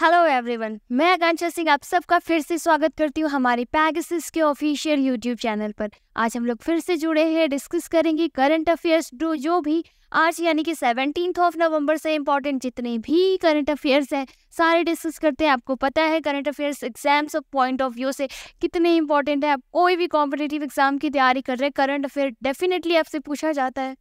Hello everyone मैं आकांक्षा सिंह आप सबका फिर से स्वागत करती हूँ हमारे पैगसिस के ऑफिशियल यूट्यूब चैनल पर आज हम लोग फिर से जुड़े हैं डिस्कस करेंगे करंट अफेयर्स जो जो भी आज यानी कि सेवनटीन ऑफ नवंबर से इम्पॉर्टेंट जितने भी करंट अफेयर्स हैं सारे डिस्कस करते हैं आपको पता है करंट अफेयर्स एग्जाम्स और पॉइंट ऑफ व्यू से कितने इंपॉर्टेंट है आप कोई भी कॉम्पिटेटिव एग्जाम की तैयारी कर रहे हैं करंट अफेयर डेफिनेटली आपसे पूछा जाता है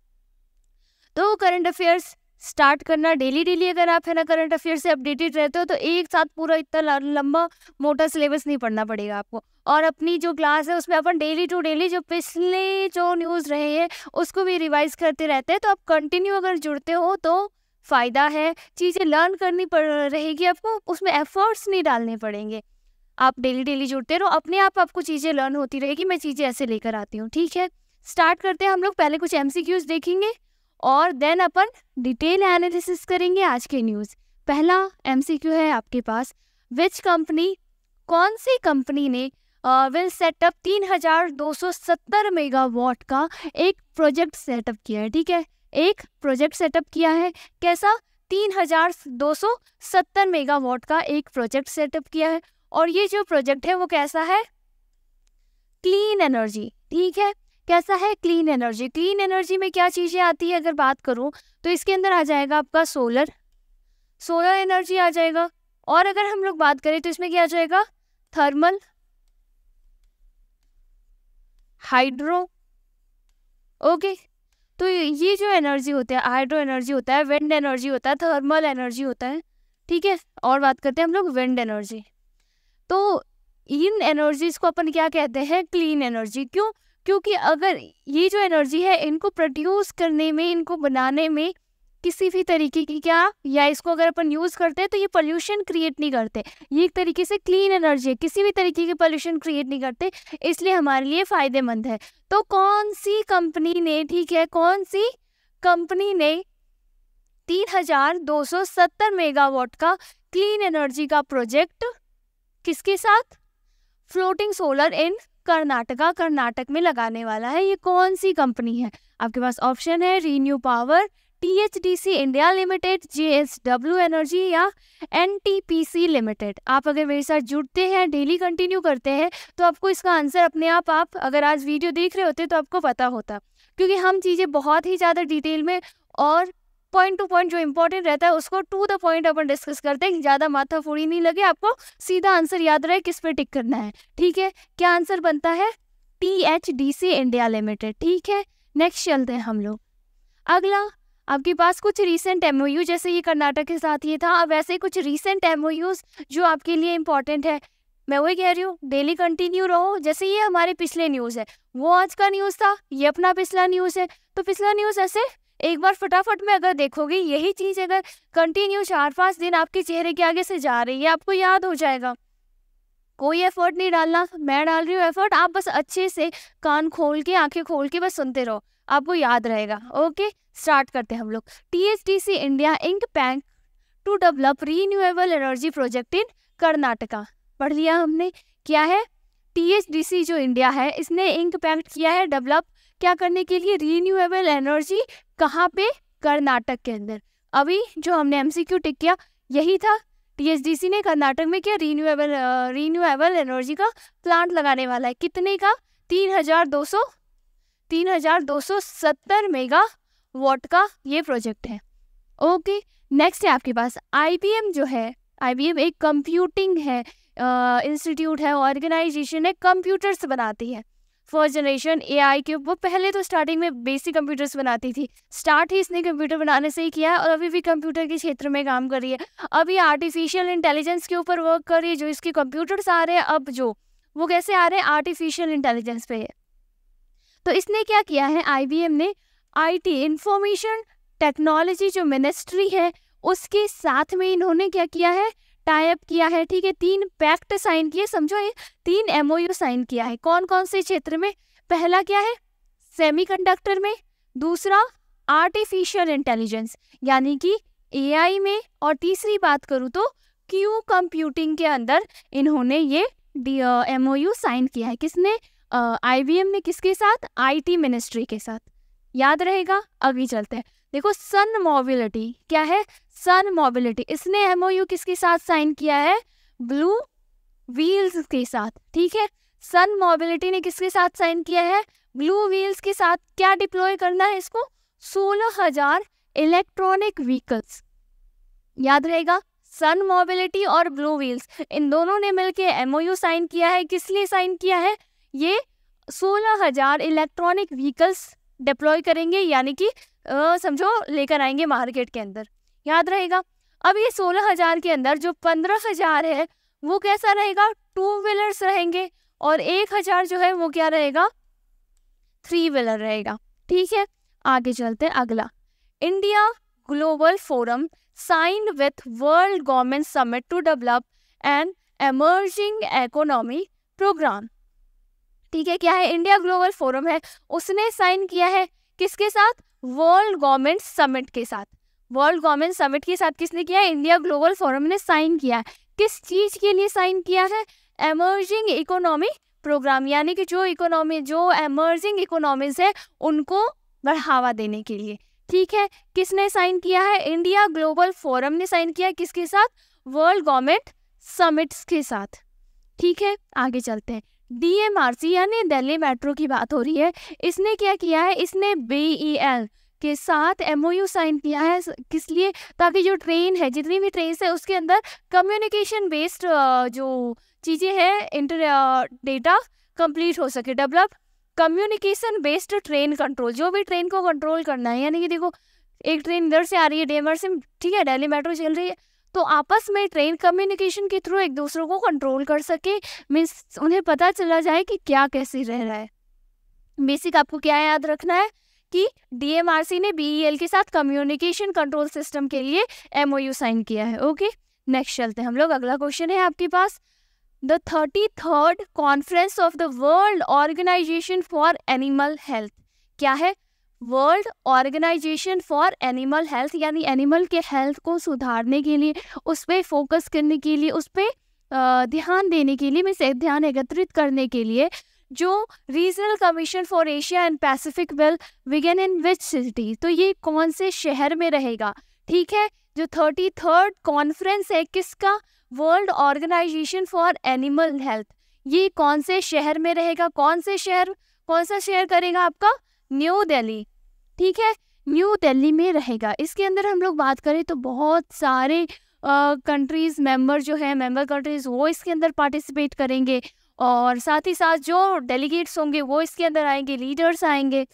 तो करंट अफेयर्स स्टार्ट करना डेली डेली अगर आप है ना करंट अफेयर से अपडेटेड रहते हो तो एक साथ पूरा इतना लंबा मोटा सिलेबस नहीं पढ़ना पड़ेगा आपको और अपनी जो क्लास है उसमें अपन डेली टू डेली जो पिछले जो न्यूज़ रहे हैं उसको भी रिवाइज करते रहते हैं तो आप कंटिन्यू अगर जुड़ते हो तो फ़ायदा है चीज़ें लर्न करनी पड़ रहेगी आपको उसमें एफर्ट्स नहीं डालने पड़ेंगे आप डेली डेली जुड़ते रहो अपने आप आपको चीज़ें लर्न होती रहेगी मैं चीज़ें ऐसे लेकर आती हूँ ठीक है स्टार्ट करते हैं हम लोग पहले कुछ एम देखेंगे और देन अपन डिटेल एनालिसिस करेंगे आज के न्यूज़ पहला क्यू है आपके पास विच कंपनी कौन सी कंपनी ने विल सेटअप तीन हजार दो सौ सत्तर मेगावाट का एक प्रोजेक्ट सेटअप किया है ठीक है एक प्रोजेक्ट सेटअप किया है कैसा तीन हजार दो सौ सत्तर मेगावाट का एक प्रोजेक्ट सेटअप किया है और ये जो प्रोजेक्ट है वो कैसा है क्लीन एनर्जी ठीक है कैसा है क्लीन एनर्जी क्लीन एनर्जी में क्या चीज़ें आती है अगर बात करूँ तो इसके अंदर आ जाएगा आपका सोलर सोलर एनर्जी आ जाएगा और अगर हम लोग बात करें तो इसमें क्या आ जाएगा थर्मल हाइड्रो ओके तो ये जो एनर्जी होती है हाइड्रो एनर्जी होता है विंड एनर्जी होता है थर्मल एनर्जी होता है ठीक है और बात करते हैं हम लोग विंड एनर्जी तो इन एनर्जीज को अपन क्या कहते हैं क्लीन एनर्जी क्यों क्योंकि अगर ये जो एनर्जी है इनको प्रोड्यूस करने में इनको बनाने में किसी भी तरीके की क्या या इसको अगर अपन यूज़ करते हैं तो ये पोल्यूशन क्रिएट नहीं करते ये एक तरीके से क्लीन एनर्जी है किसी भी तरीके की पोल्यूशन क्रिएट नहीं करते इसलिए हमारे लिए फ़ायदेमंद है तो कौन सी कंपनी ने ठीक है कौन सी कंपनी ने तीन हजार दो सौ सत्तर मेगावाट का क्लीन एनर्जी का प्रोजेक्ट किसके साथ floating solar in Karnataka Karnataka में लगाने वाला है ये कौन सी कंपनी है आपके पास ऑप्शन है ReNew Power THDC India limited JSW energy या एनटीपीसी लिमिटेड आप अगर मेरे साथ जुड़ते हैं डेली कंटिन्यू करते हैं तो आपको इसका आंसर अपने आप आप अगर आज वीडियो देख रहे होते तो आपको पता होता क्योंकि हम चीज़ें बहुत ही ज़्यादा डिटेल में और पॉइंट टू पॉइंट जो इंपॉर्टेंट रहता है उसको टू द पॉइंट अपन डिस्कस करते हैं ज़्यादा माथा फोड़ी नहीं लगे आपको सीधा आंसर याद रहे किस पे टिक करना है ठीक है क्या आंसर बनता है T H D C India limited ठीक है नेक्स्ट चलते हैं हम लोग अगला आपके पास कुछ रीसेंट एम जैसे ये कर्नाटक के साथ ये था अब ऐसे कुछ रीसेंट एम जो आपके लिए इम्पोर्टेंट है मैं वही कह रही हूँ डेली कंटिन्यू रहो जैसे ये हमारे पिछले न्यूज़ है वो आज का न्यूज़ था ये अपना पिछला न्यूज़ है तो पिछला न्यूज़ ऐसे एक बार फटाफट में अगर देखोगे यही चीज़ अगर कंटिन्यू चार पाँच दिन आपके चेहरे के आगे से जा रही है आपको याद हो जाएगा कोई एफर्ट नहीं डालना मैं डाल रही हूँ एफर्ट आप बस अच्छे से कान खोल के आंखें खोल के बस सुनते रहो आपको याद रहेगा ओके स्टार्ट करते हैं हम लोग T India Inc bank to develop renewable energy project in Karnataka पढ़ लिया हमने क्या है सी जो इंडिया है इसने इंक पैक्ट किया है डेवलप क्या करने के लिए रीन्यूएबल एनर्जी कहाँ पे कर्नाटक के अंदर अभी जो हमने क्यू टिक किया यही था टीएसडीसी ने कर्नाटक में क्या रीन्यूएबल रीन्यूएबल एनर्जी का प्लांट लगाने वाला है कितने का तीन हजार दो सौ तीन हजार दो सौ सत्तर मेगा वॉट का ये प्रोजेक्ट है ओके नेक्स्ट है आपके पास आईबीएम जो है आईबीएम एक कंप्यूटिंग है इंस्टीट्यूट है ऑर्गेनाइजेशन है कंप्यूटर्स बनाती है फर्स्ट जनरेशन ए आई के वो पहले तो स्टार्टिंग में बेसिक कंप्यूटर्स बनाती थी स्टार्ट ही इसने कंप्यूटर बनाने से ही किया है और अभी भी कंप्यूटर के क्षेत्र में काम कर रही है अभी आर्टिफिशियल इंटेलिजेंस के ऊपर वर्क कर रही है जो इसके कंप्यूटर्स आ रहे हैं अब जो वो कैसे आ रहे हैं आर्टिफिशियल इंटेलिजेंस पे है तो इसने क्या किया है आई बी एम ने आई टी इंफॉर्मेशन टेक्नोलॉजी जो मिनिस्ट्री है उसके साथ में इन्होंने क्या किया है टाइप किया है ठीक है तीन पैक्ट साइन किए समझो ये तीन एमओयू साइन किया है कौन कौन से क्षेत्र में पहला क्या है सेमीकंडक्टर में दूसरा आर्टिफिशियल इंटेलिजेंस यानी कि एआई में और तीसरी बात करूँ तो क्यू कंप्यूटिंग के अंदर इन्होंने ये एम ओ यू साइन किया है किसने आई uh, ने किसके साथ आई मिनिस्ट्री के साथ याद रहेगा अभी चलते हैं देखो सन मोबिलिटी क्या है सन मोबिलिटी इसने एमओयू किसके साथ साइन किया है ब्लू व्हील्स के साथ ठीक है सन मोबिलिटी ने किसके साथ साइन किया है ब्लू व्हील्स के साथ क्या डिप्लॉय करना है इसको सोलह हजार इलेक्ट्रॉनिक व्हीकल्स याद रहेगा सन मोबिलिटी और ब्लू व्हील्स इन दोनों ने मिलकर एमओयू साइन किया है किस लिए साइन किया है ये सोलह हजार इलेक्ट्रॉनिक व्हीकल्स डिप्लॉय करेंगे यानी कि समझो लेकर आएंगे मार्केट के अंदर याद रहेगा अब ये सोलह हजार के अंदर जो पंद्रह हजार है वो कैसा रहेगा टू व्हीलर्स रहेंगे और एक हजार जो है वो क्या रहेगा थ्री व्हीलर रहेगा ठीक है आगे चलते हैं अगला India Global Forum sign with world government summit to develop and emerging economy programme ठीक है क्या है इंडिया ग्लोबल फोरम है उसने साइन किया है किसके साथ वर्ल्ड गवर्नमेंट समिट के साथ वर्ल्ड गवर्नमेंट समिट के साथ किसने किया है इंडिया ग्लोबल फोरम ने साइन किया किस चीज़ के लिए साइन किया है एमर्जिंग इकोनॉमी प्रोग्राम यानी कि जो इकोनॉमी जो एमर्जिंग इकोनॉमीज है उनको बढ़ावा देने के लिए ठीक है किसने साइन किया है इंडिया ग्लोबल फोरम ने साइन किया किसके साथ वर्ल्ड गवर्नमेंट समिट्स के साथ ठीक है आगे चलते हैं डीएमआरसी यानी दिल्ली मेट्रो की बात हो रही है इसने क्या किया है इसने बीईएल e के साथ एमओयू साइन किया है किस लिए ताकि जो ट्रेन है जितनी भी ट्रेन है उसके अंदर कम्युनिकेशन बेस्ड जो चीज़ें हैं इंटर डेटा कंप्लीट हो सके develop communication based train control जो भी ट्रेन को कंट्रोल करना है यानी कि देखो एक ट्रेन इधर से आ रही है डेमर से ठीक है डेली मेट्रो चल रही है तो आपस में ट्रेन कम्युनिकेशन के थ्रू एक दूसरों को कंट्रोल कर सके मीन्स उन्हें पता चला जाए कि क्या कैसे रह रहा है बेसिक आपको क्या याद रखना है कि डीएमआरसी ने बीईएल e के साथ कम्युनिकेशन कंट्रोल सिस्टम के लिए एमओयू साइन किया है ओके नेक्स्ट चलते हैं हम लोग अगला क्वेश्चन है आपके पास the thirty third conference of the world organisation for animal health क्या है world organisation for animal health यानी एनिमल के हेल्थ को सुधारने के लिए उस पर फोकस करने के लिए उस पर ध्यान देने के लिए मैं ध्यान एकत्रित करने के लिए जो regional commission for Asia and Pacific will विगेन इन विच सिटी तो ये कौन से शहर में रहेगा ठीक है जो थर्टी थर्ड कॉन्फ्रेंस है किसका world organisation for animal health ये कौन से शहर में रहेगा कौन से शहर कौन सा शहर करेगा आपका न्यू दिल्ली ठीक है न्यू दिल्ली में रहेगा इसके अंदर हम लोग बात करें तो बहुत सारे कंट्रीज़ मेंबर जो है मेंबर कंट्रीज़ वो इसके अंदर पार्टिसिपेट करेंगे और साथ ही साथ जो डेलीगेट्स होंगे वो इसके अंदर आएंगे लीडर्स आएंगे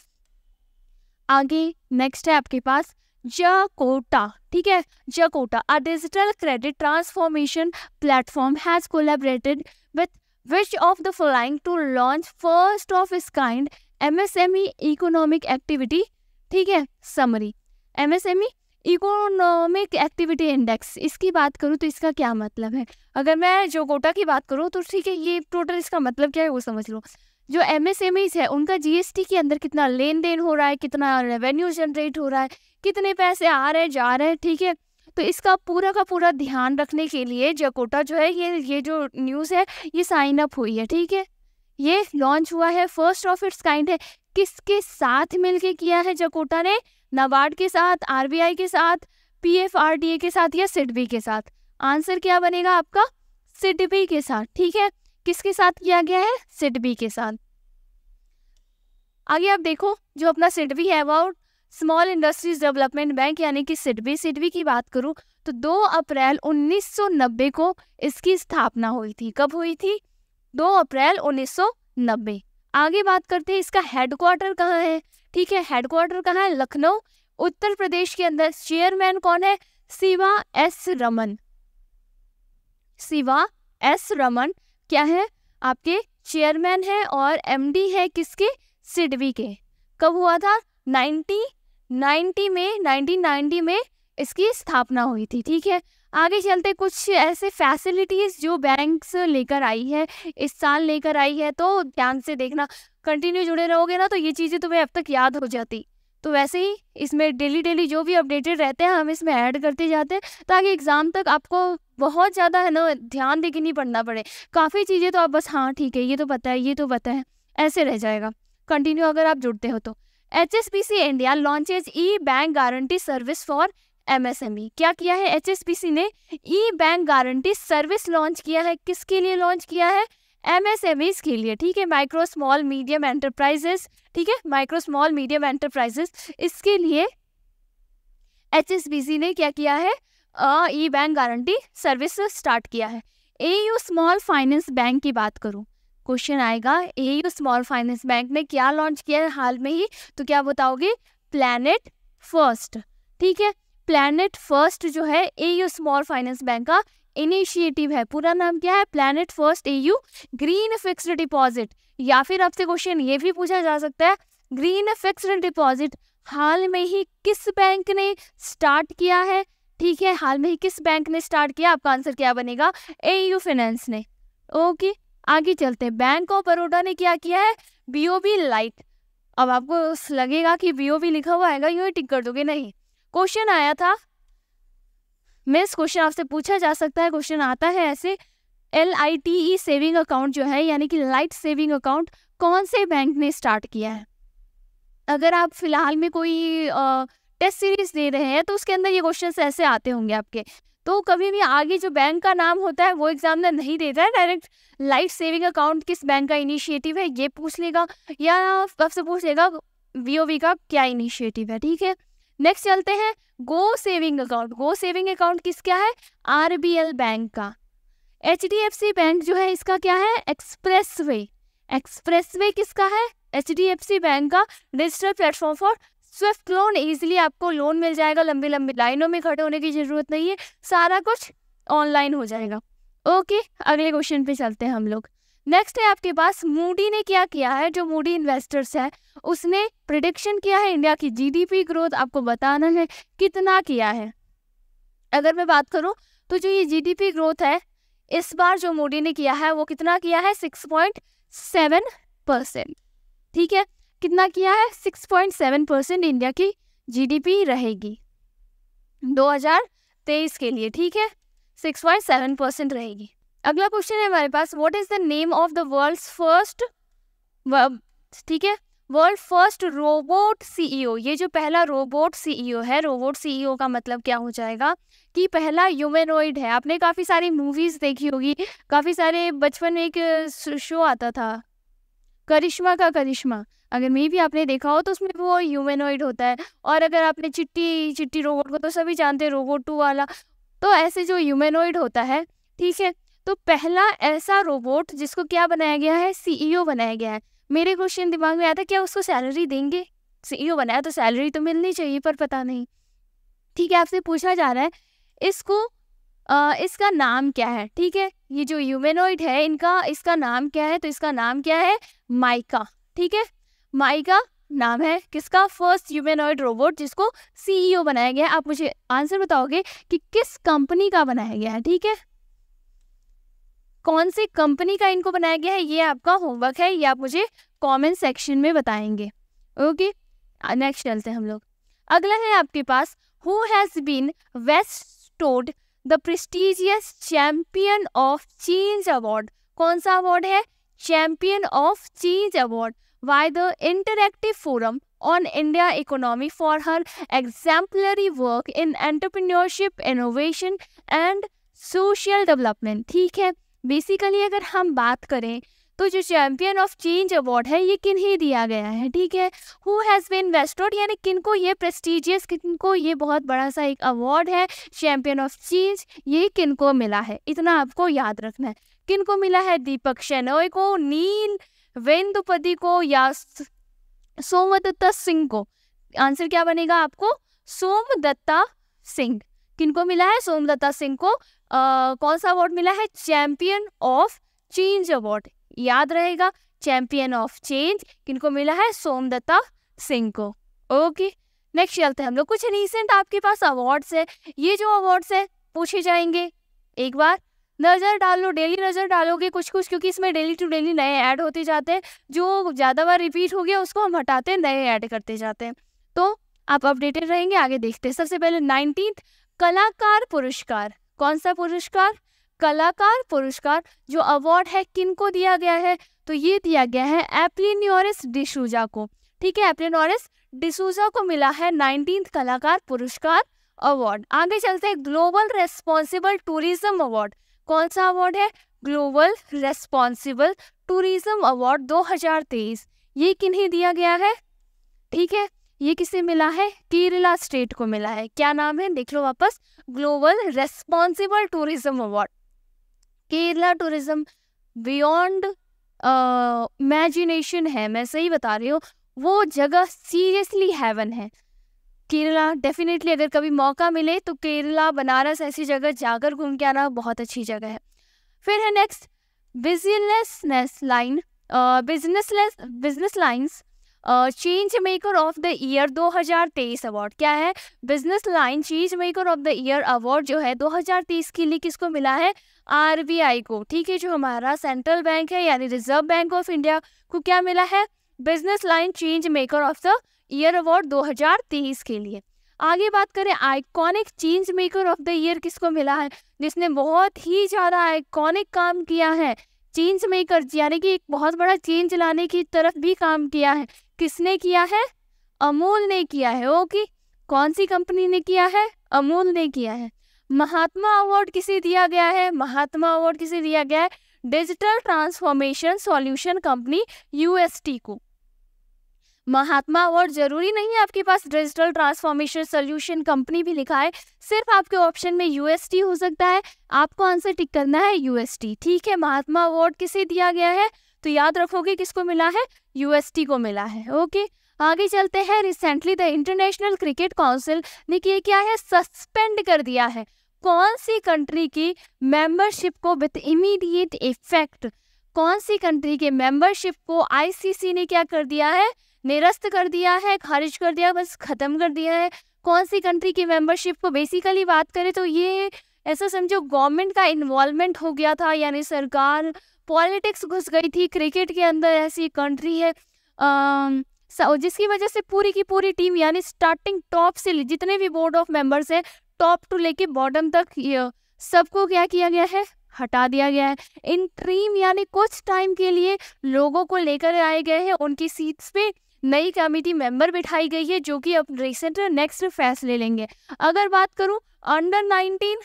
आगे नेक्स्ट है आपके पास जकोटा ठीक है Jocata a digital credit transformation platform has collaborated with which of the following to launch first of its kind MSME economic activity ठीक है summary MSME economic activity index इसकी बात करूँ तो इसका क्या मतलब है अगर मैं जो कोटा की बात करूँ तो ठीक है ये टोटल इसका मतलब क्या है वो समझ लो जो एम एस एम ईज है उनका जी एस टी के अंदर कितना लेन देन हो रहा है कितना रेवेन्यू जनरेट हो रहा है कितने पैसे आ रहे हैं जा रहे हैं ठीक है तो इसका पूरा का पूरा ध्यान रखने के लिए जकोटा जो है ये ये जो न्यूज़ है ये साइन अप हुई है ठीक है ये लॉन्च हुआ है फर्स्ट ऑफ इट्स काइंड है किसके साथ मिलके किया है जकोटा ने नाबार्ड के साथ आरबीआई के साथ पीएफआरडीए के साथ या सिडबी के साथ आंसर क्या बनेगा आपका सिडबी के साथ ठीक है किसके साथ किया गया है सिडबी के साथ आगे आप देखो जो अपना सिडबी है about small industries development bank यानी कि सिडबी सिडबी की बात करूं तो 2 अप्रैल 1990 को इसकी स्थापना हुई थी कब हुई थी 2 अप्रैल 1990 आगे बात करते हैं इसका हेडक्वार्टर कहाँ है ठीक है हेडक्वार्टर कहाँ है लखनऊ उत्तर प्रदेश के अंदर चेयरमैन कौन है शिवा एस रमन शिवा एस रमन क्या है आपके चेयरमैन है और एमडी है किसके सिडवी के कब हुआ था 90 नाइनटी में 1990 में इसकी स्थापना हुई थी ठीक है आगे चलते कुछ ऐसे फैसिलिटीज़ जो बैंक्स लेकर आई है इस साल लेकर आई है तो ध्यान से देखना कंटिन्यू जुड़े रहोगे ना तो ये चीज़ें तुम्हें अब तक याद हो जाती तो वैसे ही इसमें डेली डेली जो भी अपडेटेड रहते हैं हम इसमें ऐड करते जाते हैं ताकि एग्ज़ाम तक आपको बहुत ज़्यादा है ना ध्यान दे के नहीं पढ़ना पड़े काफ़ी चीज़ें तो आप बस हाँ ठीक है ये तो पता है ये तो पता है ऐसे रह जाएगा कंटिन्यू अगर आप जुड़ते हो तो H S C India launches e bank guarantee service for MSME e। क्या किया है एचएसबीसी ने e bank guarantee service launch किया है किसके लिए लॉन्च किया है एमएसएमईज के लिए ठीक है माइक्रो स्मॉल मीडियम एंटरप्राइजेस ठीक है माइक्रो स्मॉल मीडियम एंटरप्राइजेस इसके लिए एचएसबीसी ने क्या किया है e bank guarantee service start किया है A U small finance bank की बात करूँ क्वेश्चन आएगा A U small finance bank ने क्या लॉन्च किया है हाल में ही तो क्या बताओगे प्लानट फर्स्ट ठीक है प्लानट फर्स्ट जो है A U small finance bank का इनिशिएटिव है पूरा नाम क्या है planet first A U green fixed deposit या फिर आपसे क्वेश्चन ये भी पूछा जा सकता है ग्रीन फिक्स्ड डिपॉजिट हाल में ही किस बैंक ने स्टार्ट किया है ठीक है हाल में ही किस बैंक ने स्टार्ट किया आपका आंसर क्या बनेगा ए यू फाइनेंस ने ओके आगे चलते हैं बैंक ऑफ बड़ौदा ने क्या किया है बीओबी लाइट अब आपको लगेगा कि बीओबी लिखा हुआ आएगा यू ही टिक कर दोगे नहीं क्वेश्चन आया था मिस क्वेश्चन आपसे पूछा जा सकता है क्वेश्चन आता है ऐसे L I T E saving account जो है यानी कि लाइट सेविंग अकाउंट कौन से बैंक ने स्टार्ट किया है अगर आप फिलहाल में कोई आ, टेस्ट सीरीज दे रहे हैं तो उसके अंदर ये क्वेश्चन ऐसे आते होंगे आपके तो कभी भी आगे जो बैंक का नाम होता है वो में नहीं देता है डायरेक्ट लाइफ सेविंग अकाउंट किस बैंक का इनिशिएटिव है ये पूछ लेगा या आपसे पूछ लेगा वीओवी का क्या इनिशिएटिव है ठीक है नेक्स्ट चलते हैं go saving account go saving account किसका है आर बैंक का H D F C bank जो है इसका क्या है एक्सप्रेस वे एक्सप्रेस वे किसका है H D F C bank का digital platform for swift loan easily आपको लोन मिल जाएगा लंबी लंबी लाइनों में खड़े होने की जरूरत नहीं है सारा कुछ ऑनलाइन हो जाएगा ओके अगले क्वेश्चन पे चलते हैं हम लोग नेक्स्ट है आपके पास मूडी ने क्या किया है जो मूडी इन्वेस्टर्स है उसने प्रिडिक्शन किया है इंडिया की जीडीपी ग्रोथ आपको बताना है कितना किया है अगर मैं बात करूं तो जो ये जीडीपी ग्रोथ है इस बार जो मोदी ने किया है वो कितना किया है सिक्स पॉइंट सेवन परसेंट ठीक है कितना किया है सेवन परसेंट इंडिया की जीडीपी रहेगी तेईस के लिए ठीक है सेवन परसेंट रहेगी अगला क्वेश्चन है हमारे पास what is the name of the world first ठीक है वर्ल्ड फर्स्ट रोबोट सीईओ ये जो पहला रोबोट सीईओ e है रोबोट सीईओ e का मतलब क्या हो जाएगा कि पहला ह्यूमेनोइड है आपने काफ़ी सारी मूवीज़ देखी होगी काफ़ी सारे बचपन में एक शो आता था करिश्मा का करिश्मा अगर मे भी आपने देखा हो तो उसमें वो ह्यूमेनोइड होता है और अगर आपने चिट्टी चिट्टी रोबोट को तो सभी जानते हैं रोबोट टू वाला तो ऐसे जो ह्यूमेनोइड होता है ठीक है तो पहला ऐसा रोबोट जिसको क्या बनाया गया है सीईओ e बनाया गया है मेरे क्वेश्चन दिमाग में आया था क्या उसको सैलरी देंगे सीईओ e बनाया तो सैलरी तो मिलनी चाहिए पर पता नहीं ठीक है आपसे पूछा जा रहा है इसको आ, इसका नाम क्या है ठीक है ये जो ह्यूमेनोइड है इनका इसका नाम क्या है तो इसका नाम क्या है माइका ठीक है माइका नाम है किसका फर्स्ट ह्यूमेनॉइड रोबोट जिसको सीईओ e बनाया गया आप मुझे आंसर बताओगे कि किस कंपनी का बनाया गया है ठीक है कौन सी कंपनी का इनको बनाया गया है ये आपका होमवर्क है ये आप मुझे कमेंट सेक्शन में बताएंगे ओके नेक्स्ट चलते हैं हम लोग अगला है आपके पास हु हैज़ बीन वेस्ट स्टोर्ड the prestigious champion of change award कौन सा अवार्ड है champion of change award by the interactive forum on India economy for her exemplary work in entrepreneurship innovation and social development ठीक है बेसिकली अगर हम बात करें तो जो चैंपियन ऑफ चेंज अवार्ड है ये किन्हीं दिया गया है ठीक है हु हैज़ बीन वेस्टोड यानी को ये प्रेस्टिजियस को ये बहुत बड़ा सा एक अवार्ड है चैंपियन ऑफ चेंज ये किनको मिला है इतना आपको याद रखना है किनको मिला है दीपक शेनोय को नील वेंदुपति को या सोमदत्ता सिंह को आंसर क्या बनेगा आपको सोमदत्ता सिंह किनको मिला है सोमदत्ता सिंह को कौन सा अवार्ड मिला है चैंपियन ऑफ चेंज अवार्ड याद रहेगा चैंपियन ऑफ चेंज किनको मिला है सोमदत्ता सिंह को ओके नेक्स्ट चलते हैं हम लोग कुछ रिसेंट आपके पास अवार्ड्स है ये जो अवार्ड्स है पूछे जाएंगे एक बार नज़र डालो डेली नज़र डालोगे कुछ कुछ क्योंकि इसमें डेली टू डेली नए ऐड होते जाते हैं जो ज़्यादा बार रिपीट हो गया उसको हम हटाते हैं नए ऐड करते जाते हैं तो आप अपडेटेड रहेंगे आगे देखते हैं सबसे पहले नाइनटीन कलाकार पुरस्कार कौन सा पुरस्कार कलाकार पुरस्कार जो अवार्ड है किन को दिया गया है तो ये दिया गया है एप्लिनियोरिस डिसूजा को ठीक है एप्लिनोरिस डिसूजा को मिला है नाइनटीन कलाकार पुरस्कार अवार्ड आगे चलते हैं ग्लोबल रेस्पॉन्सिबल टूरिज्म अवार्ड कौन सा अवार्ड है ग्लोबल रेस्पॉन्सिबल टूरिज्म अवार्ड 2023 ये किन्हीं दिया गया है ठीक है ये किसे मिला है केरला स्टेट को मिला है क्या नाम है देख लो वापस global responsible tourism award Kerala tourism beyond imagination है मैं सही बता रही हूँ वो जगह सीरियसली हैवन है केरला डेफिनेटली अगर कभी मौका मिले तो केरला बनारस ऐसी जगह जाकर घूम के आना बहुत अच्छी जगह है फिर है next businessness line businessless business lines change maker of the year 2023 award क्या है business line change maker of the year award जो है 2023 के लिए किसको मिला है आरबीआई को ठीक है जो हमारा सेंट्रल बैंक है यानी रिजर्व बैंक ऑफ इंडिया को क्या मिला है business line change maker of the year award 2023 के लिए आगे बात करें iconic change maker of the year किसको मिला है जिसने बहुत ही ज़्यादा आइकॉनिक काम किया है चेंज मेकर यानी कि एक बहुत बड़ा चेंज लाने की तरफ भी काम किया है किसने किया है अमूल ने किया है ओके कौन सी कंपनी ने किया है अमूल ने किया है महात्मा अवार्ड किसे दिया गया है महात्मा अवार्ड किसे दिया गया है digital transformation solution company UST को महात्मा अवार्ड जरूरी नहीं है आपके पास डिजिटल ट्रांसफॉर्मेशन सोल्यूशन कंपनी भी लिखा है सिर्फ आपके ऑप्शन में यूएसटी हो सकता है आपको आंसर टिक करना है यूएसटी ठीक है महात्मा अवार्ड किसे दिया गया है तो याद रखोगे किसको मिला है यूएसटी को मिला है ओके आगे चलते हैं recently the International Cricket Council ने ये क्या है सस्पेंड कर दिया है कौन सी कंट्री की मेंबरशिप को विथ इमीडिएट इफेक्ट कौन सी कंट्री के मेंबरशिप को आईसीसी ने क्या कर दिया है निरस्त कर दिया है खारिज कर दिया बस ख़त्म कर दिया है कौन सी कंट्री की मेंबरशिप को बेसिकली बात करें तो ये ऐसा समझो गवर्नमेंट का इन्वॉल्वमेंट हो गया था यानी सरकार पॉलिटिक्स घुस गई थी क्रिकेट के अंदर ऐसी कंट्री है जिसकी वजह से पूरी की पूरी टीम यानी स्टार्टिंग टॉप से जितने भी बोर्ड ऑफ मेंबर्स हैं टॉप टू लेके बॉटम तक सबको क्या किया गया है हटा दिया गया है इन ट्रीम यानी कुछ टाइम के लिए लोगों को लेकर आए गए हैं उनकी सीट्स पे नई कमेटी मेंबर बिठाई गई है जो कि अब रिसेंट नेक्स्ट फैसले लेंगे अगर बात करूं अंडर 19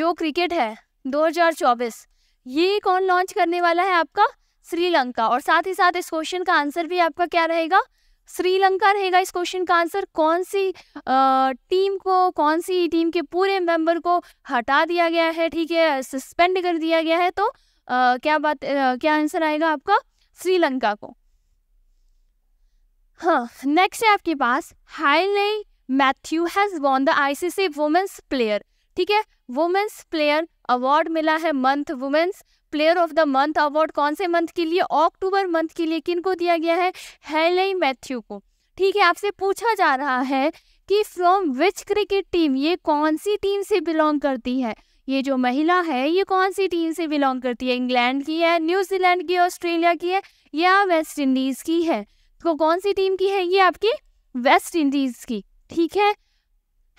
जो क्रिकेट है ये कौन लॉन्च करने वाला है आपका श्रीलंका और साथ ही साथ इस क्वेश्चन का आंसर भी आपका क्या रहेगा श्रीलंका रहेगा इस क्वेश्चन का आंसर कौन सी आ, टीम को कौन सी टीम के पूरे मेंबर को हटा दिया गया है ठीक है सस्पेंड कर दिया गया है तो आ, क्या बात आ, क्या आंसर आएगा आपका श्रीलंका को हाँ नेक्स्ट है आपके पास Hayley Matthews has won the ICC women's player ठीक है वुमेन्स प्लेयर अवार्ड मिला है month women's player of the month award कौन से मंथ के लिए अक्टूबर मंथ के लिए किन को दिया गया है हेलई मैथ्यू को ठीक है आपसे पूछा जा रहा है कि फ्रॉम विच क्रिकेट टीम ये कौन सी टीम से बिलोंग करती है ये जो महिला है ये कौन सी टीम से बिलोंग करती है इंग्लैंड की है न्यूजीलैंड की ऑस्ट्रेलिया की है या वेस्ट इंडीज़ की है तो कौन सी टीम की है ये आपकी वेस्ट इंडीज़ की ठीक है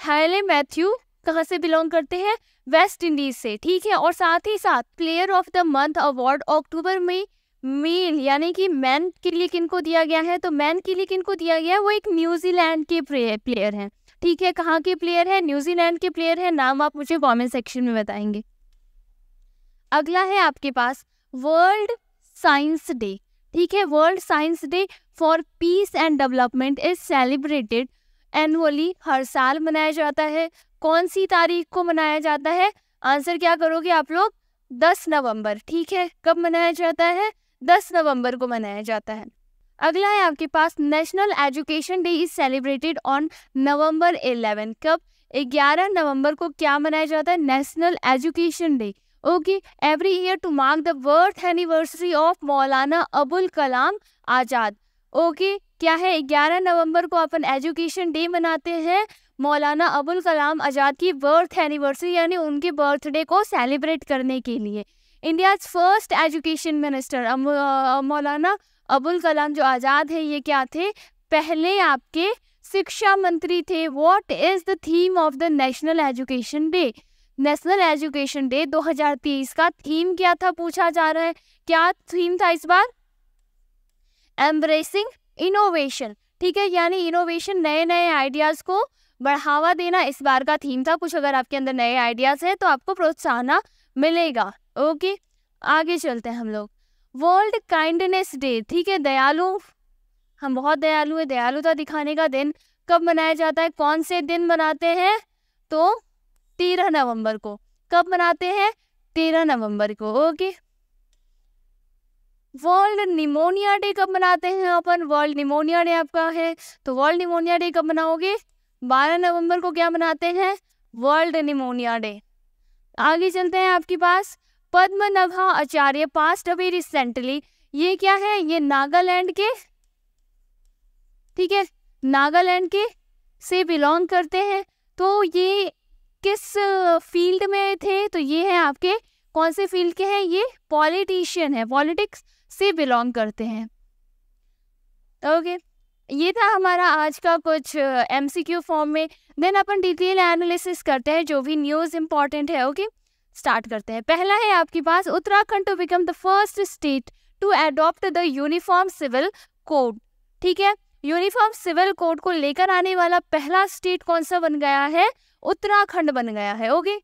हेले मैथ्यू कहाँ से बिलोंग करते हैं वेस्ट इंडीज से ठीक है और साथ ही साथ player of the month award October में मेल यानी कि मैन के लिए किनको दिया गया है तो मैन के लिए किनको दिया गया है वो एक न्यूजीलैंड के प्लेयर हैं ठीक है कहाँ के प्लेयर हैं न्यूजीलैंड के प्लेयर हैं नाम आप मुझे कमेंट सेक्शन में बताएंगे अगला है आपके पास वर्ल्ड साइंस डे ठीक है world science day for peace and development is celebrated annually हर साल मनाया जाता है कौन सी तारीख को मनाया जाता है आंसर क्या करोगे आप लोग दस नवंबर ठीक है कब मनाया जाता है दस नवंबर को मनाया जाता है अगला है आपके पास national education day is celebrated on November 11 कब 11 नवंबर को क्या मनाया जाता है national education day okay every year to mark the birth anniversary of Maulana Abul Kalam Azad okay क्या है 11 नवंबर को अपन एजुकेशन डे मनाते हैं मौलाना अबुल कलाम आज़ाद की बर्थ एनिवर्सरी यानी उनके बर्थडे को सेलिब्रेट करने के लिए इंडियाज फर्स्ट एजुकेशन मिनिस्टर मौलाना अबुल कलाम जो आज़ाद है ये क्या थे पहले आपके शिक्षा मंत्री थे what is the theme of the national education day national education day 2023 का थीम क्या था पूछा जा रहा है क्या थीम था इस बार एम्ब्रेसिंग इनोवेशन ठीक है यानी इनोवेशन नए नए आइडियाज़ को बढ़ावा देना इस बार का थीम था कुछ अगर आपके अंदर नए आइडियाज़ हैं तो आपको प्रोत्साहन मिलेगा ओके आगे चलते हैं हम लोग वर्ल्ड काइंडनेस डे ठीक है दयालु हम बहुत दयालु हैं दयालुता दिखाने का दिन कब मनाया जाता है कौन से दिन मनाते हैं तो तेरह नवंबर को कब मनाते हैं तेरह नवंबर को ओके वर्ल्ड निमोनिया डे कब मनाते हैं अपन वर्ल्ड निमोनिया डे आपका है तो वर्ल्ड निमोनिया डे कब मनाओगे बारह नवंबर को क्या मनाते हैं वर्ल्ड निमोनिया डे आगे चलते हैं आपके पास Padmanabha Acharya passed away recently ये क्या है ये नागालैंड के ठीक है नागालैंड के से बिलोंग करते हैं तो ये किस फील्ड में थे तो ये है आपके कौन से फील्ड के हैं ये पॉलिटिशियन है पॉलिटिक्स से बिलोंग करते हैं ओके okay. ये था हमारा आज का कुछ एम सी क्यू फॉर्म में देन अपन डिटेल एनालिसिस करते हैं जो भी न्यूज़ इंपॉर्टेंट है ओके okay? स्टार्ट करते हैं पहला है आपके पास Uttarakhand to become the first state to adopt the uniform civil code ठीक है यूनिफॉर्म सिविल कोड को लेकर आने वाला पहला स्टेट कौन सा बन गया है उत्तराखंड बन गया है ओके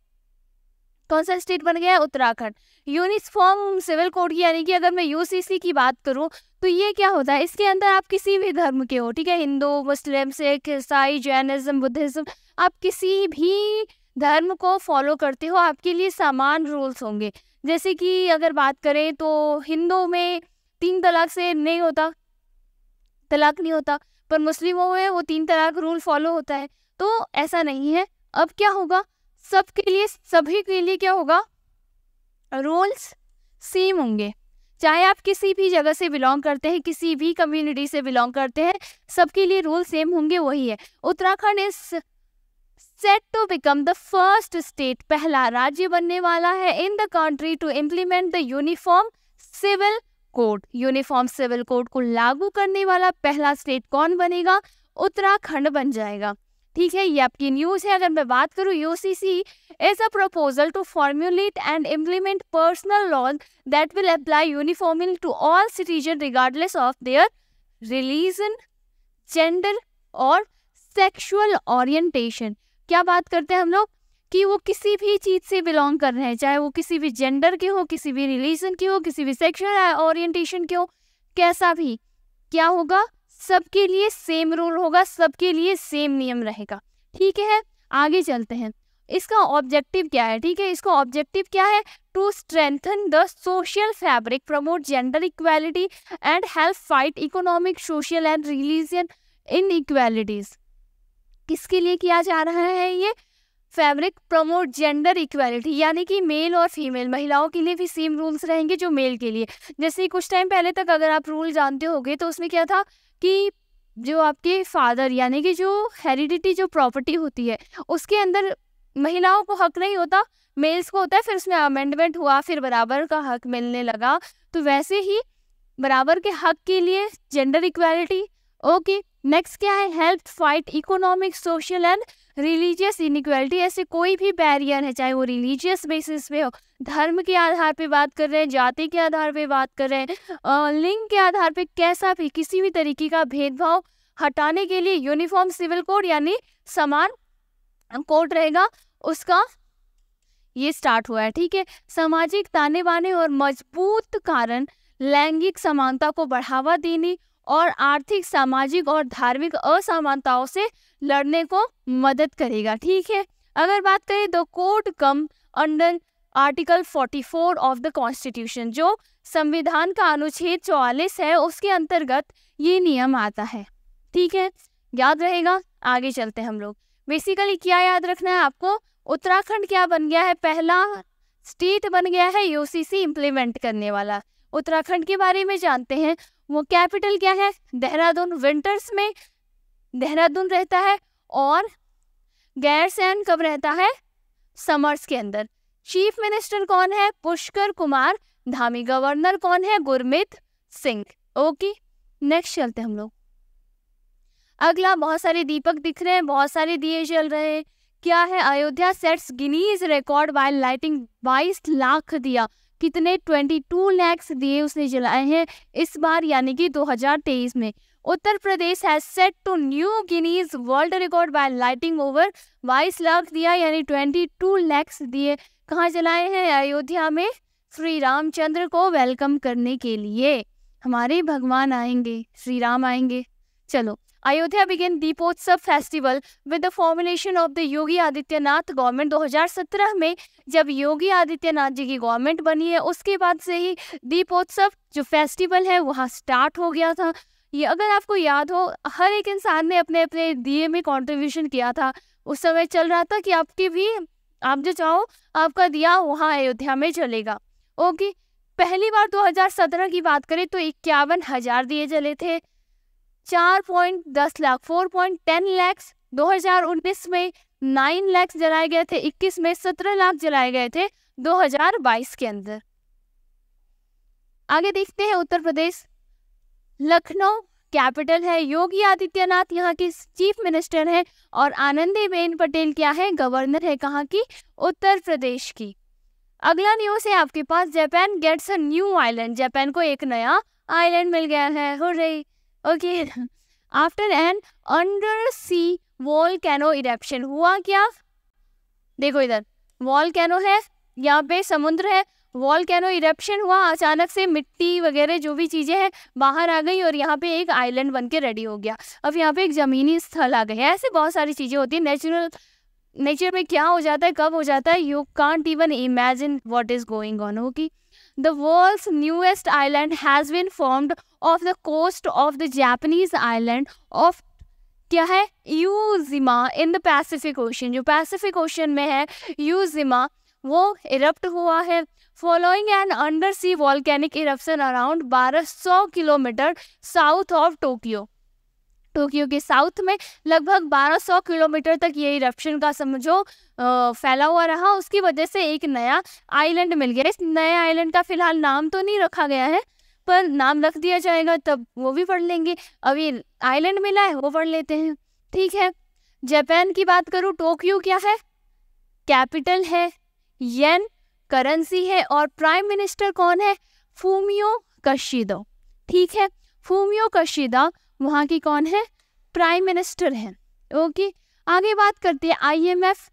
कौन सा स्टेट बन गया है उत्तराखंड यूनिफॉर्म सिविल कोड की यानी कि अगर मैं यूसीसी की बात करूँ तो ये क्या होता है इसके अंदर आप किसी भी धर्म के हो ठीक है हिंदू मुस्लिम सिख ईसाई जैनिज्म बुद्धिज्म आप किसी भी धर्म को फॉलो करते हो आपके लिए समान रूल्स होंगे जैसे कि अगर बात करें तो हिंदू में तीन तलाक से नहीं होता तलाक नहीं होता पर मुस्लिमों में वो तीन तलाक रूल फॉलो होता है तो ऐसा नहीं है अब क्या होगा सबके लिए सभी के लिए क्या होगा रूल्स सेम होंगे चाहे आप किसी भी जगह से बिलोंग करते हैं किसी भी कम्युनिटी से बिलोंग करते हैं सबके लिए रूल सेम होंगे वही है Uttarakhand is set to become the first state पहला राज्य बनने वाला है in the country to implement the uniform civil code uniform civil code को लागू करने वाला पहला स्टेट कौन बनेगा उत्तराखंड बन जाएगा ठीक है ये आपकी न्यूज़ है अगर मैं बात करूँ U C C is a proposal to formulate and implement personal laws that will apply uniformly to all citizen regardless of their religion gender और सेक्शुअल ओरिएंटेशन क्या बात करते हैं हम लोग कि वो किसी भी चीज़ से बिलोंग कर रहे हैं चाहे वो किसी भी जेंडर के हो किसी भी रिलीजन के हो किसी भी सेक्शुअल ओरिएंटेशन के हो कैसा भी क्या होगा सबके लिए सेम रूल होगा सबके लिए सेम नियम रहेगा ठीक है आगे चलते हैं इसका ऑब्जेक्टिव क्या है ठीक है इसका ऑब्जेक्टिव क्या है to strengthen the social fabric promote gender equality and help fight economic social and religion inequalities किसके लिए किया जा रहा है ये फैब्रिक प्रमोट जेंडर इक्वेलिटी यानी कि मेल और फीमेल महिलाओं के लिए भी सेम रूल्स रहेंगे जो मेल के लिए जैसे कुछ टाइम पहले तक अगर आप रूल जानते होगे तो उसमें क्या था कि जो आपके फादर यानी कि जो हेरिडिटी जो प्रॉपर्टी होती है उसके अंदर महिलाओं को हक नहीं होता मेल्स को होता है फिर उसमें अमेंडमेंट हुआ फिर बराबर का हक मिलने लगा तो वैसे ही बराबर के हक के लिए जेंडर इक्वालिटी ओके नेक्स्ट क्या है help fight economic social and religious inequality ऐसे कोई भी बैरियर है चाहे वो रिलीजियस बेसिस पे हो धर्म के आधार पे बात कर रहे हैं जाति के आधार पे बात कर रहे हैं लिंग के आधार पे कैसा भी किसी भी तरीके का भेदभाव हटाने के लिए यूनिफॉर्म सिविल कोड यानी समान कोड रहेगा उसका ये स्टार्ट हुआ है ठीक है सामाजिक ताने बाने और मजबूत कारण लैंगिक समानता को बढ़ावा देने और आर्थिक सामाजिक और धार्मिक असमानताओं से लड़ने को मदद करेगा ठीक है अगर बात करें the code come under article 44 of the constitution जो संविधान का अनुच्छेद चौवालिस है उसके अंतर्गत ये नियम आता है ठीक है याद रहेगा आगे चलते हैं हम लोग बेसिकली क्या याद रखना है आपको उत्तराखंड क्या बन गया है पहला स्टेट बन गया है यूसीसी इम्प्लीमेंट करने वाला उत्तराखंड के बारे में जानते हैं वो कैपिटल क्या है देहरादून विंटर्स में देहरादून रहता है और गैरसैन कब रहता है समर्स के अंदर चीफ मिनिस्टर कौन है पुष्कर कुमार धामी गवर्नर कौन है गुरमित सिंह ओके नेक्स्ट चलते हम लोग अगला बहुत सारे दीपक दिख रहे हैं बहुत सारे दिए जल रहे हैं क्या है Ayodhya sets Guinness record by lighting बाईस लाख दिया कितने 22 लाख दिए उसने जलाए हैं इस बार यानी कि 2023 में Uttar Pradesh has set two new Guinness world record by lighting over 22 lakh diya यानी 22 लैक्स दिए कहाँ जलाए हैं अयोध्या में श्री रामचंद्र को वेलकम करने के लिए हमारे भगवान आएंगे श्री राम आएंगे चलो Ayodhya began Deepotsav festival with the formulation of the Yogi Adityanath government 2017 में जब योगी आदित्यनाथ जी की गवर्नमेंट बनी है उसके बाद से ही दीपोत्सव जो फेस्टिवल है वहाँ स्टार्ट हो गया था ये अगर आपको याद हो हर एक इंसान ने अपने अपने दिए में कॉन्ट्रीब्यूशन किया था उस समय चल रहा था कि आपकी भी आप जो चाहो आपका दिया वहाँ अयोध्या में चलेगा ओके पहली बार 2017 की बात करें तो इक्यावन हजार दिए जले थे चार पॉइंट दस lakh four point ten lakhs दो हजार उन्नीस में नाइन लैक्स जलाए गए थे इक्कीस में सत्रह लाख जलाए गए थे दो हजार बाईस के अंदर आगे देखते हैं उत्तर प्रदेश लखनऊ कैपिटल है योगी आदित्यनाथ यहाँ के चीफ मिनिस्टर हैं और आनंदी बेन पटेल क्या है गवर्नर है कहाँ की उत्तर प्रदेश की अगला न्यूज है आपके पास Japan gets a new island Japan को एक नया आइलैंड मिल गया है हो रही okay after an under sea volcano eruption हुआ क्या देखो इधर वॉल कैनो है यहाँ पे समुद्र है वॉल कैनो इरेप्शन हुआ अचानक से मिट्टी वगैरह जो भी चीज़ें हैं बाहर आ गई और यहाँ पे एक आइलैंड बन के रेडी हो गया अब यहाँ पे एक ज़मीनी स्थल आ गया है ऐसे बहुत सारी चीज़ें होती है नेचुरल नेचर में क्या हो जाता है कब हो जाता है you can't even imagine what is going on होगी the world's newest island has been formed off the coast of the Japanese island of क्या है Iwo Jima in the Pacific Ocean जो पैसिफिक ओशन में है यूजिमा वो erupt हुआ है following an under sea volcanic eruption around 1200 kilometre south of Tokyo Tokyo के south में लगभग 1200 किलोमीटर तक ये इरप्शन का समझो फैला हुआ रहा उसकी वजह से एक नया आइलैंड मिल गया इस नए आइलैंड का फिलहाल नाम तो नहीं रखा गया है पर नाम रख दिया जाएगा तब वो भी पढ़ लेंगे अभी आइलैंड मिला है वो पढ़ लेते हैं ठीक है जापान की बात करूँ टोक्यो क्या है कैपिटल है येन करेंसी है और प्राइम मिनिस्टर कौन है फूमियो कशिदो ठीक है फूमियो कशिदा वहाँ की कौन है प्राइम मिनिस्टर हैं ओके आगे बात करते हैं आईएमएफ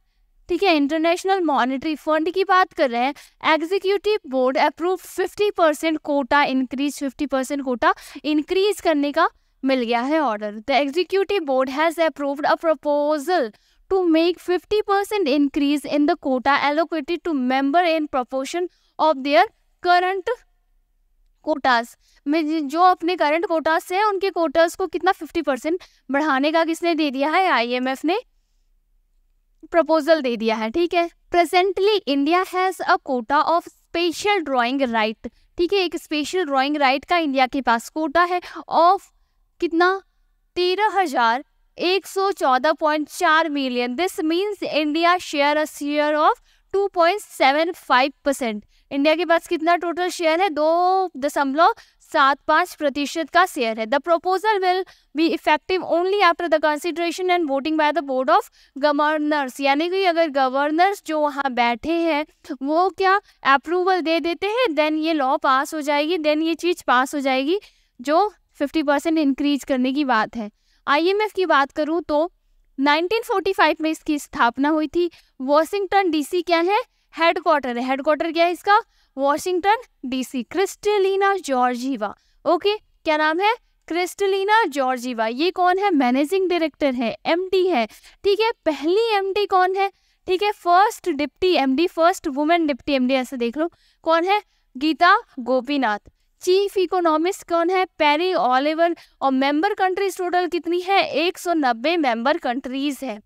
ठीक है इंटरनेशनल मॉनेटरी फंड की बात कर रहे हैं executive board approve 50 percent quota increase 50 percent quota increase करने का मिल गया है order the executive board has approved a proposal to make 50% increase in the quota allocated to member in proportion of their current quotas में जो अपने current quotas हैं उनके कोटास को कितना फिफ्टी परसेंट बढ़ाने का किसने दे दिया है आईएमएफ ने प्रपोजल दे दिया है ठीक है presently India has a quota of special drawing right ठीक है एक स्पेशल ड्राइंग राइट का इंडिया के पास कोटा है ऑफ कितना तेरह हजार एक सौ चौदह पॉइंट चार million this means India share a share of 2.75 percent India के पास कितना टोटल शेयर है दो दशमलव सात पाँच प्रतिशत का शेयर है the proposal will be effective only after the consideration and voting by the board of governors यानी कि अगर गवर्नर्स जो वहाँ बैठे हैं वो क्या अप्रूवल दे देते हैं देन ये लॉ पास हो जाएगी देन ये चीज़ पास हो जाएगी जो फिफ्टी परसेंट इंक्रीज करने की बात है एफ e की बात करूँ तो 1945 में इसकी स्थापना हुई थी वॉशिंगटन डीसी क्या है हेडक्वार्टर है हेडक्वार्टर क्या है इसका Washington DC Kristalina Georgieva okay क्या नाम है क्रिस्टलिना जॉर्जीवा ये कौन है मैनेजिंग डायरेक्टर है एमडी है ठीक है पहली एमडी कौन है ठीक है first deputy MD first women deputy MD ऐसे देख लो कौन है गीता गोपीनाथ चीफ इकोनॉमिस्ट कौन है पेरी ऑलिवर और मेंबर कंट्रीज टोटल कितनी है 190 मेंबर कंट्रीज है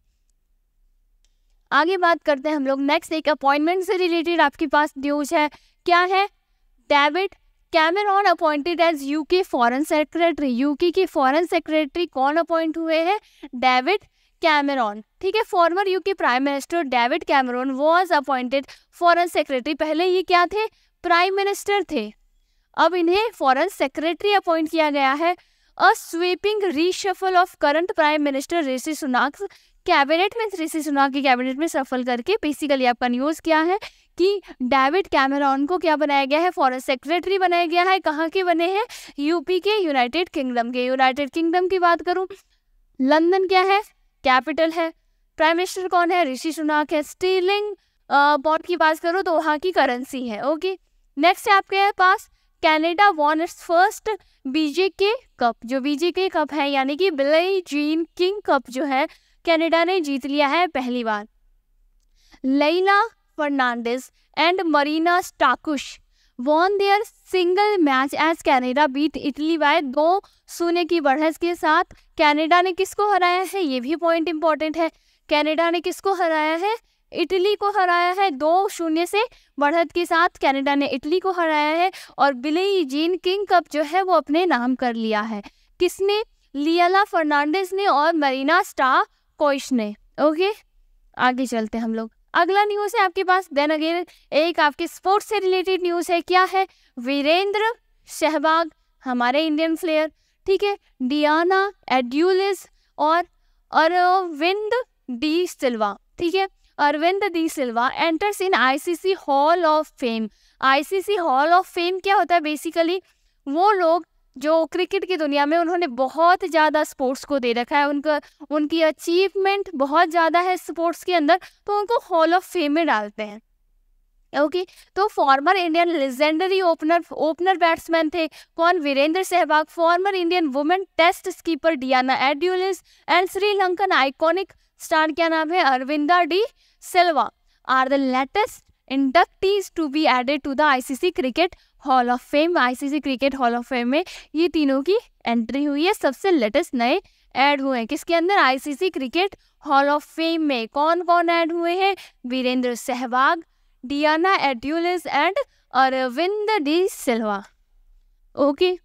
आगे बात करते हैं हम लोग नेक्स्ट एक अपॉइंटमेंट से रिलेटेड आपके पास न्यूज है क्या है David Cameron appointed as UK foreign secretary UK के फॉरेन सेक्रेटरी कौन अपॉइंट हुए हैं डेविड कैमरॉन ठीक है former UK prime minister David Cameron was appointed foreign secretary पहले ये क्या थे प्राइम मिनिस्टर थे अब इन्हें फॉरेन सेक्रेटरी अपॉइंट किया गया है a sweeping reshuffle of current prime minister Rishi Sunak cabinet में ऋषि सुनाक के कैबिनेट में सफल करके बेसिकली आपका न्यूज़ क्या है कि डेविड कैमरॉन को क्या बनाया गया है फॉरेन सेक्रेटरी बनाया गया है कहाँ के बने हैं यूपी के यूनाइटेड किंगडम के यूनाइटेड किंगडम की बात करूँ लंदन क्या है कैपिटल है प्राइम मिनिस्टर कौन है ऋषि सुनाक है स्टीलिंग बॉर्ड की बात करूँ तो वहाँ की करेंसी है ओके नेक्स्ट है आपके पास Canada won its first BJ K cup जो बीजे के कप है यानी कि बिलई जीन किंग कप जो है कैनेडा ने जीत लिया है पहली बार लेना Fernandez and Marina Stakusic won their single match as Canada beat Italy by दो शून्य की बढ़त के साथ कैनेडा ने किसको हराया है ये भी पॉइंट इंपॉर्टेंट है कैनेडा ने किसको हराया है इटली को हराया है दो शून्य से बढ़त के साथ कनाडा ने इटली को हराया है और बिलई जीन किंग कप जो है वो अपने नाम कर लिया है किसने लियाला फर्नांडिस ने और मरीना स्टा कोश ने ओके आगे चलते हम लोग अगला न्यूज़ है आपके पास देन अगेन एक आपके स्पोर्ट्स से रिलेटेड न्यूज़ है क्या है वीरेंद्र शहबाग हमारे इंडियन प्लेयर ठीक है डियाना एड्यूलिस और अरविंद डी सिल्वा ठीक है Aravind de Silva enters in ICC hall of fame ICC hall of fame क्या होता है बेसिकली वो लोग जो क्रिकेट की दुनिया में उन्होंने बहुत ज़्यादा स्पोर्ट्स को दे रखा है उनका उनकी अचीवमेंट बहुत ज़्यादा है स्पोर्ट्स के अंदर तो उनको हॉल ऑफ फेम में डालते हैं ओके okay, तो former Indian legendary opener opener batsman थे कौन Virender Sehwag former Indian women test skipper Diana Edulji and Sri Lankan iconic star क्या नाम है Aravinda de Silva are the latest inductees to be added to the ICC cricket hall of fame ICC cricket hall of fame में ये तीनों की entry हुई है सबसे लेटेस्ट नए ऐड हुए हैं किसके अंदर ICC cricket hall of fame में कौन कौन ऐड हुए हैं वीरेंद्र सहवाग डियाना एड्यूलिस एंड अरविंद डी सिल्वा ओके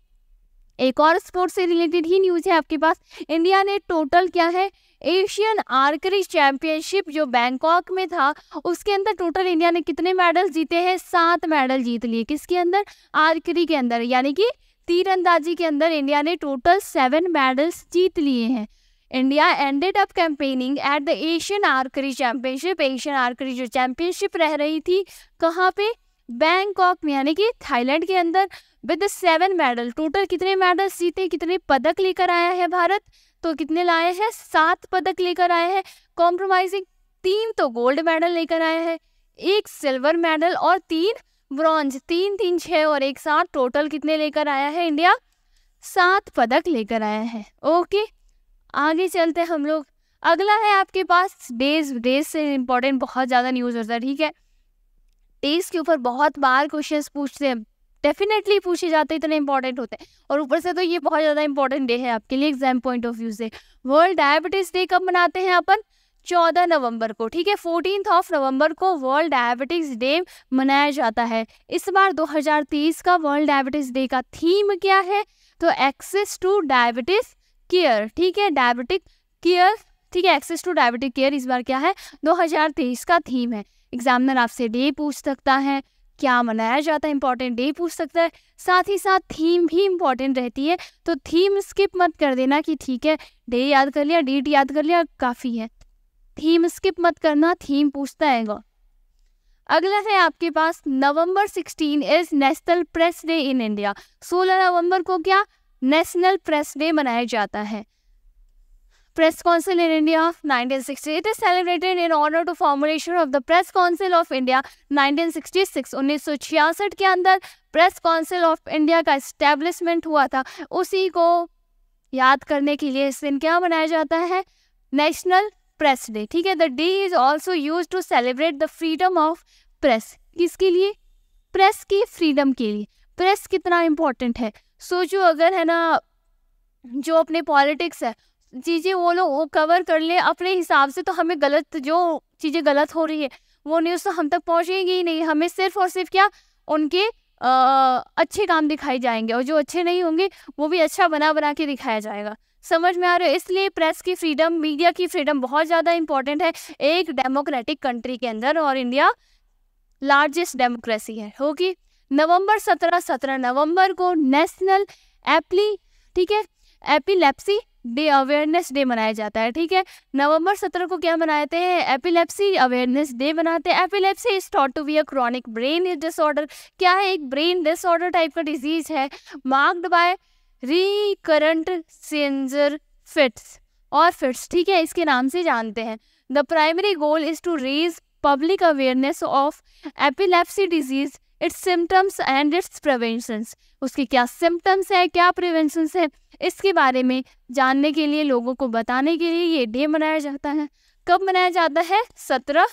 एक और स्पोर्ट्स से रिलेटेड ही न्यूज़ है आपके पास इंडिया ने टोटल क्या है एशियन आर्करी चैंपियनशिप जो बैंकॉक में था उसके अंदर टोटल इंडिया ने कितने मेडल जीते हैं सात मेडल जीत लिए किसके अंदर आर्करी के अंदर यानी कि तीरंदाजी के अंदर इंडिया ने टोटल सेवन मेडल्स जीत लिए हैं India ended up campaigning at the Asian archery championship Asian archery जो चैंपियनशिप रह रही थी कहाँ पे बैंकॉक में यानी कि थाईलैंड के अंदर विद सेवन मेडल टोटल कितने मेडल्स जीते कितने पदक लेकर आया है भारत तो कितने लाए हैं सात पदक लेकर आए हैं कॉम्प्रोमाइजिंग तीन तो गोल्ड मेडल लेकर आए हैं एक सिल्वर मेडल और तीन ब्रॉन्ज तीन तीन छः और एक साथ टोटल कितने लेकर आया है इंडिया सात पदक लेकर आया है ओके आगे चलते हैं हम लोग अगला है आपके पास डेज डेज से इम्पोर्टेंट बहुत ज़्यादा न्यूज़ होता है ठीक है डेज के ऊपर बहुत बार क्वेश्चंस पूछते हैं डेफिनेटली पूछे जाते हैं इतने इंपॉर्टेंट होते हैं और ऊपर से तो ये बहुत ज़्यादा इंपॉर्टेंट डे है आपके लिए एग्जाम पॉइंट ऑफ व्यू से वर्ल्ड डायबिटीज़ डे कब मनाते हैं अपन चौदह नवंबर को ठीक है फोर्टीन ऑफ नवंबर को वर्ल्ड डायबिटीज़ डे मनाया जाता है इस बार 2023 का वर्ल्ड डायबिटीज़ डे का थीम क्या है तो एक्सेस टू डायबिटीज़ केयर ठीक है डायबिटिक केयर ठीक है एक्सेस टू डायबिटिक केयर इस बार क्या है 2023 का थीम है एग्जामिनर आपसे डे पूछ सकता है क्या मनाया जाता है इंपॉर्टेंट डे पूछ सकता है साथ ही साथ थीम भी इंपॉर्टेंट रहती है तो थीम स्किप मत कर देना कि ठीक है डे याद कर लिया डेट याद कर लिया काफ़ी है थीम स्किप मत करना थीम पूछता है अगला है आपके पास November 16 is national press day in India 16 नवंबर को क्या नेशनल प्रेस डे मनाया जाता है Press Council in India 1968 is celebrated in honor to formation of the Press Council of India 1966 छियासठ के अंदर प्रेस काउंसिल ऑफ इंडिया का इस्टेब्लिशमेंट हुआ था उसी को याद करने के लिए इस दिन क्या मनाया जाता है नेशनल प्रेस डे ठीक है the day is also use to celebrate the freedom of press किसके लिए प्रेस की फ्रीडम के लिए प्रेस कितना इम्पोर्टेंट है सोचो अगर है ना जो अपने पॉलिटिक्स है चीज़ें वो लोग वो कवर कर लें अपने हिसाब से तो हमें गलत जो चीज़ें गलत हो रही है वो न्यूज़ तो हम तक पहुँचेगी ही नहीं हमें सिर्फ और सिर्फ क्या उनके आ, अच्छे काम दिखाए जाएंगे और जो अच्छे नहीं होंगे वो भी अच्छा बना बना के दिखाया जाएगा समझ में आ रहा है इसलिए प्रेस की फ्रीडम मीडिया की फ्रीडम बहुत ज़्यादा इंपॉर्टेंट है एक डेमोक्रेटिक कंट्री के अंदर और इंडिया लार्जेस्ट डेमोक्रेसी है होगी नवंबर सत्रह सत्रह नवंबर को नेशनल एप्ली ठीक है एपिलेप्सी डे अवेयरनेस डे मनाया जाता है ठीक है नवंबर सत्रह को क्या मनाते हैं एपिलेप्सी अवेयरनेस डे मनाते हैं epilepsy is thought to be a chronic brain disorder क्या है एक ब्रेन डिसऑर्डर टाइप का डिजीज है marked by recurrent seizures fits और फिट्स ठीक है इसके नाम से जानते हैं the primary goal is to raise public awareness of epilepsy disease its symptoms and its preventions उसके क्या सिम्टम्स हैं क्या प्रिवेंशंस है इसके बारे में जानने के लिए लोगों को बताने के लिए ये डे मनाया जाता है कब मनाया जाता है सत्रह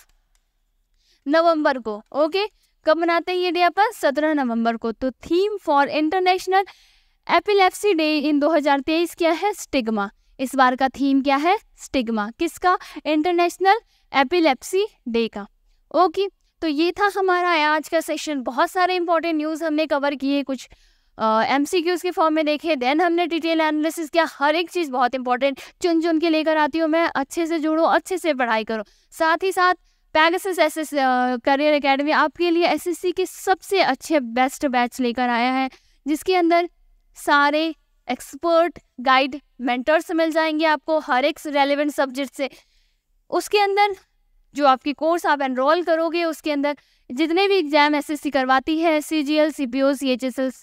नवंबर को ओके कब मनाते हैं ये डे अपन सत्रह नवंबर को तो theme for international epilepsy day in 2023 क्या है स्टिग्मा इस बार का थीम क्या है स्टिग्मा किसका इंटरनेशनल एपिलेप्सी डे का ओके तो ये था हमारा आज का सेशन बहुत सारे इंपॉर्टेंट न्यूज़ हमने कवर किए कुछ एम सी क्यूज़ के फॉर्म में देखे देन हमने डिटेल एनालिसिस किया हर एक चीज़ बहुत इंपॉर्टेंट चुन चुन के लेकर आती हूँ मैं अच्छे से जुड़ो अच्छे से पढ़ाई करो साथ ही साथ Pegasus S S career academy आपके लिए एस एस सी के सबसे अच्छे बेस्ट बैच लेकर आया है जिसके अंदर सारे एक्सपर्ट गाइड मेंटर्स मिल जाएंगे आपको हर एक रेलिवेंट सब्जेक्ट से उसके अंदर जो आपकी कोर्स आप एनरोल करोगे उसके अंदर जितने भी एग्जाम एसएससी करवाती है C G L C P O C H S S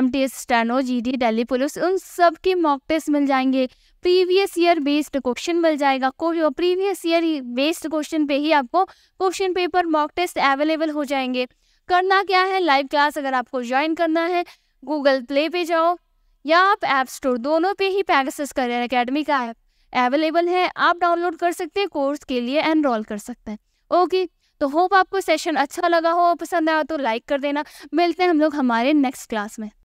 M T S steno G D Delhi police उन सब के मॉक टेस्ट मिल जाएंगे प्रीवियस ईयर बेस्ड क्वेश्चन मिल जाएगा प्रीवियस ईयर बेस्ड क्वेश्चन पे ही आपको question paper mock test available हो जाएंगे करना क्या है लाइव क्लास अगर आपको ज्वाइन करना है गूगल प्ले पे जाओ या आप ऐप स्टोर दोनों पे ही पैगसस करियर अकेडमी का ऐप अवेलेबल है आप डाउनलोड कर सकते हैं कोर्स के लिए एनरोल कर सकते हैं ओके तो होप आपको सेशन अच्छा लगा हो पसंद आया तो लाइक कर देना मिलते हैं हम लोग हमारे नेक्स्ट क्लास में